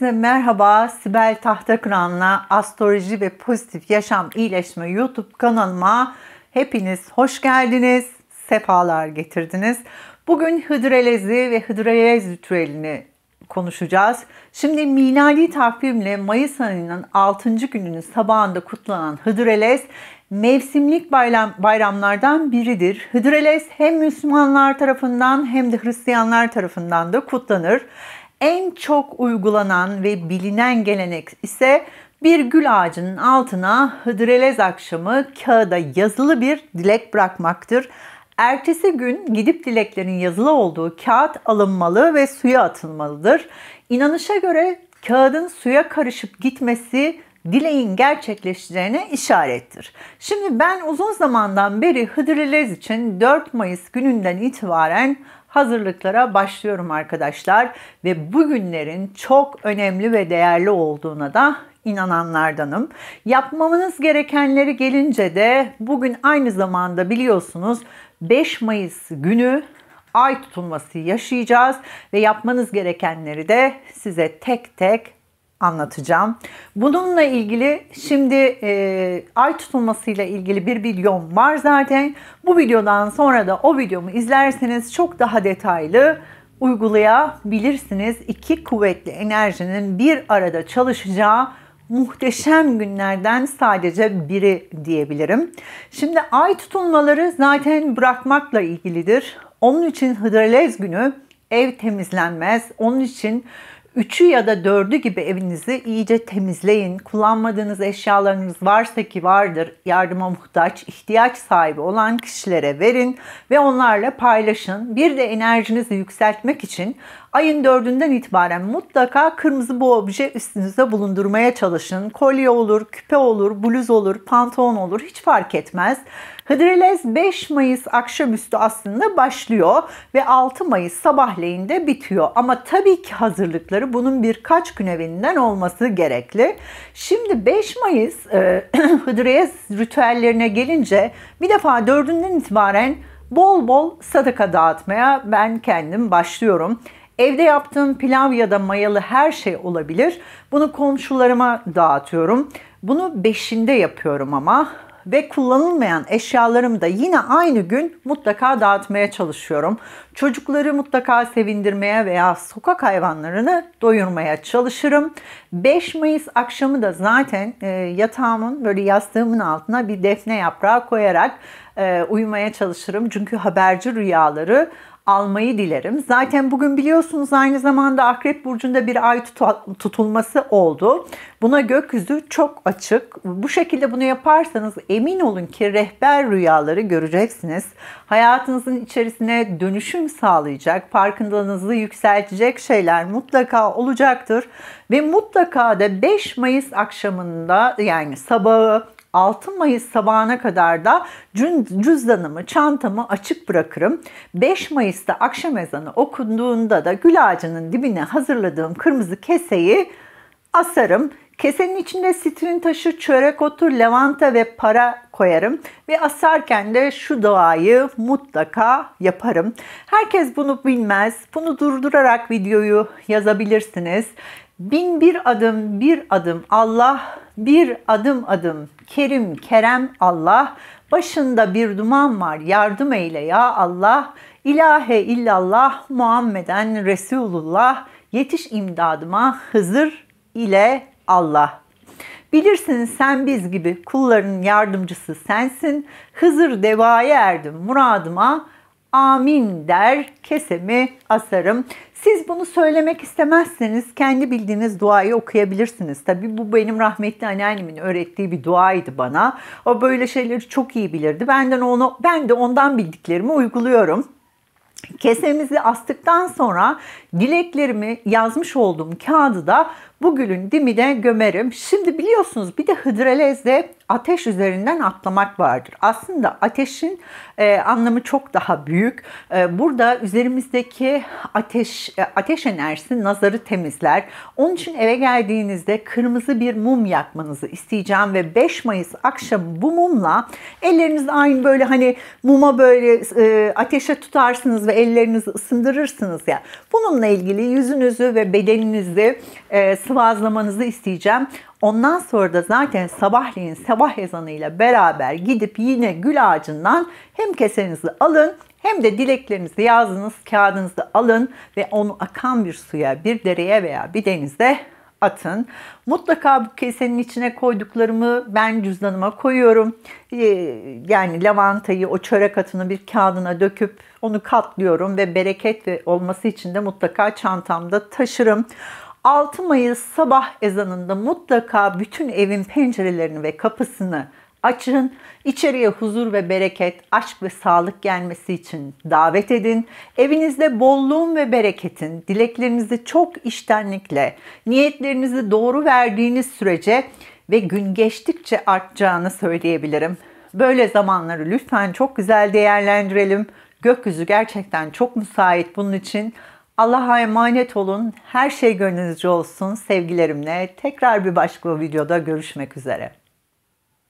Merhaba, Sibel Tahtakıran'la Astroloji ve Pozitif Yaşam İyileşme YouTube kanalıma hepiniz hoş geldiniz, sefalar getirdiniz. Bugün hidrelezi ve hidrelez ritüelini konuşacağız. Şimdi Mina'li takvimle Mayıs ayının 6. gününün sabahında kutlanan Hıdrellez mevsimlik bayram, bayramlardan biridir. Hıdrellez hem Müslümanlar tarafından hem de Hristiyanlar tarafından da kutlanır. En çok uygulanan ve bilinen gelenek ise bir gül ağacının altına hıdrelez akşamı kağıda yazılı bir dilek bırakmaktır. Ertesi gün gidip dileklerin yazılı olduğu kağıt alınmalı ve suya atılmalıdır. İnanışa göre kağıdın suya karışıp gitmesi dileğin gerçekleşeceğine işarettir. Şimdi ben uzun zamandan beri Hıdrellez için 4 Mayıs gününden itibaren hazırlıklara başlıyorum arkadaşlar ve bugünlerin çok önemli ve değerli olduğuna da inananlardanım. Yapmamız gerekenleri gelince de bugün aynı zamanda biliyorsunuz 5 Mayıs günü ay tutulması yaşayacağız ve yapmanız gerekenleri de size tek tek anlatacağım. Bununla ilgili şimdi e, ay tutulmasıyla ilgili bir videom var zaten. Bu videodan sonra da o videomu izlerseniz çok daha detaylı uygulayabilirsiniz. İki kuvvetli enerjinin bir arada çalışacağı muhteşem günlerden sadece biri diyebilirim. Şimdi ay tutulmaları zaten bırakmakla ilgilidir. Onun için Hıdrellez günü ev temizlenmez. Onun için Üçü ya da dördü gibi evinizi iyice temizleyin. Kullanmadığınız eşyalarınız varsa ki vardır yardıma muhtaç, ihtiyaç sahibi olan kişilere verin ve onlarla paylaşın. Bir de enerjinizi yükseltmek için ayın dördünden itibaren mutlaka kırmızı bu obje üstünüze bulundurmaya çalışın. Kolye olur, küpe olur, bluz olur, pantolon olur hiç fark etmez. Hıdrellez 5 Mayıs akşamüstü aslında başlıyor ve 6 Mayıs sabahleyin de bitiyor. Ama tabii ki hazırlıkları kararı bunun birkaç gün evinden olması gerekli. Şimdi 5 Mayıs e, Hıdriye ritüellerine gelince bir defa dördünden itibaren bol bol sadaka dağıtmaya ben kendim başlıyorum. Evde yaptığım pilav ya da mayalı her şey olabilir. Bunu komşularıma dağıtıyorum. Bunu 5'inde yapıyorum ama ve kullanılmayan eşyalarımı da yine aynı gün mutlaka dağıtmaya çalışıyorum. Çocukları mutlaka sevindirmeye veya sokak hayvanlarını doyurmaya çalışırım. 5 Mayıs akşamı da zaten e, yatağımın böyle yastığımın altına bir defne yaprağı koyarak e, uyumaya çalışırım. Çünkü haberci rüyaları almayı dilerim. Zaten bugün biliyorsunuz aynı zamanda Akrep Burcu'nda bir ay tutulması oldu. Buna gökyüzü çok açık. Bu şekilde bunu yaparsanız emin olun ki rehber rüyaları göreceksiniz. Hayatınızın içerisine dönüşüm sağlayacak, farkındalığınızı yükseltecek şeyler mutlaka olacaktır. Ve mutlaka da 5 Mayıs akşamında yani sabahı 6 Mayıs sabahına kadar da cüzdanımı, çantamı açık bırakırım. 5 Mayıs'ta akşam ezanı okunduğunda da gül ağacının dibine hazırladığım kırmızı keseyi asarım. Kesenin içinde sitrin taşı, çörek otu, levanta ve para koyarım ve asarken de şu duayı mutlaka yaparım. Herkes bunu bilmez. Bunu durdurarak videoyu yazabilirsiniz. Bin bir adım bir adım Allah, bir adım adım Kerim Kerem Allah, başında bir duman var yardım eyle ya Allah, ilahe illallah Muhammeden Resulullah, yetiş imdadıma Hızır ile Allah. Bilirsin sen biz gibi kulların yardımcısı sensin. Hızır devaya erdim muradıma amin der kesemi asarım. Siz bunu söylemek istemezseniz kendi bildiğiniz duayı okuyabilirsiniz. Tabii bu benim rahmetli anneannemin öğrettiği bir duaydı bana. O böyle şeyleri çok iyi bilirdi. Benden onu ben de ondan bildiklerimi uyguluyorum. Kesemizi astıktan sonra dileklerimi yazmış olduğum kağıdı da bu gülün dimine gömerim. Şimdi biliyorsunuz bir de hıdrelezle ateş üzerinden atlamak vardır. Aslında ateşin e, anlamı çok daha büyük. E, burada üzerimizdeki ateş e, ateş enerjisi nazarı temizler. Onun için eve geldiğinizde kırmızı bir mum yakmanızı isteyeceğim ve 5 Mayıs akşamı bu mumla elleriniz aynı böyle hani muma böyle e, ateşe tutarsınız ve ellerinizi ısındırırsınız ya. Bununla ilgili yüzünüzü ve bedeninizi e, sıvazlamanızı isteyeceğim. Ondan sonra da zaten sabahleyin sabah ezanıyla beraber gidip yine gül ağacından hem kesenizi alın hem de dileklerinizi yazdığınız kağıdınızı alın ve onu akan bir suya, bir dereye veya bir denize atın. Mutlaka bu kesenin içine koyduklarımı ben cüzdanıma koyuyorum. Ee, yani lavantayı o çörek atını bir kağıdına döküp onu katlıyorum ve bereket olması için de mutlaka çantamda taşırım. 6 Mayıs sabah ezanında mutlaka bütün evin pencerelerini ve kapısını açın. İçeriye huzur ve bereket, aşk ve sağlık gelmesi için davet edin. Evinizde bolluğun ve bereketin, dileklerinizi çok iştenlikle, niyetlerinizi doğru verdiğiniz sürece ve gün geçtikçe artacağını söyleyebilirim. Böyle zamanları lütfen çok güzel değerlendirelim. Gökyüzü gerçekten çok müsait bunun için. Allah'a emanet olun. Her şey gönlünüzce olsun. Sevgilerimle tekrar bir başka videoda görüşmek üzere.